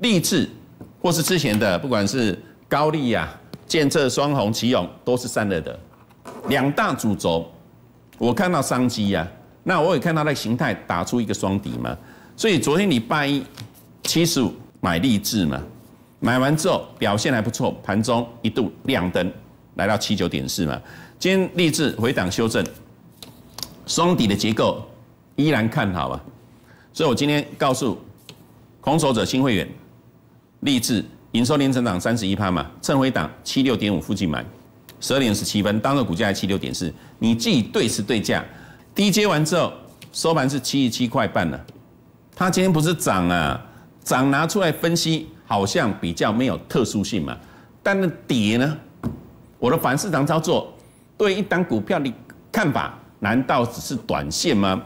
励志，或是之前的，不管是高丽呀、建设、双红、奇勇，都是散热的两大主轴。我看到商机呀，那我也看到那个形态打出一个双底嘛。所以昨天礼拜一七十五买励志嘛，买完之后表现还不错，盘中一度亮灯来到七九点四嘛。今天励志回档修正，双底的结构依然看好啊。所以我今天告诉空手者新会员。立志营收年成长三十一趴嘛，趁回档七六点五附近买，十二点十七分，当日股价七六点四，你自己对时对价，低接完之后收盘是七十七块半了。它今天不是涨啊，涨拿出来分析好像比较没有特殊性嘛，但那跌呢？我的反市场操作对一档股票的看法，难道只是短线吗？